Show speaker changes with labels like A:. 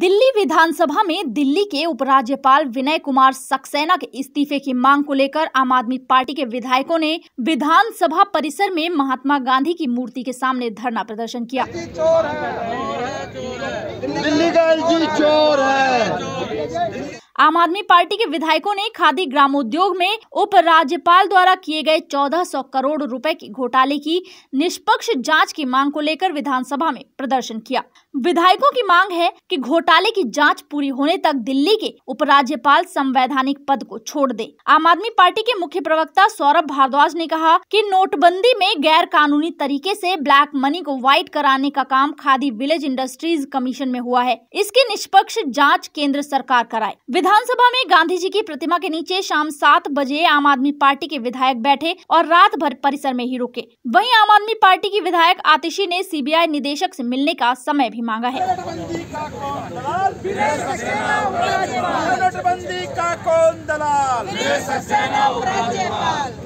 A: दिल्ली विधानसभा में दिल्ली के उपराज्यपाल विनय कुमार सक्सेना के इस्तीफे की मांग को लेकर आम आदमी पार्टी के विधायकों ने विधानसभा परिसर में महात्मा गांधी की मूर्ति के सामने धरना प्रदर्शन किया
B: दिल्ली का
A: एलजी चोर आम आदमी पार्टी के विधायकों ने खादी ग्रामोद्योग में उप राज्यपाल द्वारा किए गए 1400 करोड़ रुपए के घोटाले की निष्पक्ष जांच की मांग को लेकर विधानसभा में प्रदर्शन किया विधायकों की मांग है कि घोटाले की जांच पूरी होने तक दिल्ली के उपराज्यपाल संवैधानिक पद को छोड़ दे आम आदमी पार्टी के मुख्य प्रवक्ता सौरभ भारद्वाज ने कहा की नोटबंदी में गैर कानूनी तरीके ऐसी ब्लैक मनी को व्हाइट कराने का काम खादी विलेज इंडस्ट्रीज कमीशन में हुआ है इसकी निष्पक्ष जाँच केंद्र सरकार कराए विधानसभा में गांधी जी की प्रतिमा के नीचे शाम सात बजे आम आदमी पार्टी के विधायक बैठे और रात भर परिसर में ही रुके वहीं आम आदमी पार्टी की विधायक आतिशी ने सीबीआई निदेशक से मिलने का समय भी मांगा है
B: दलाल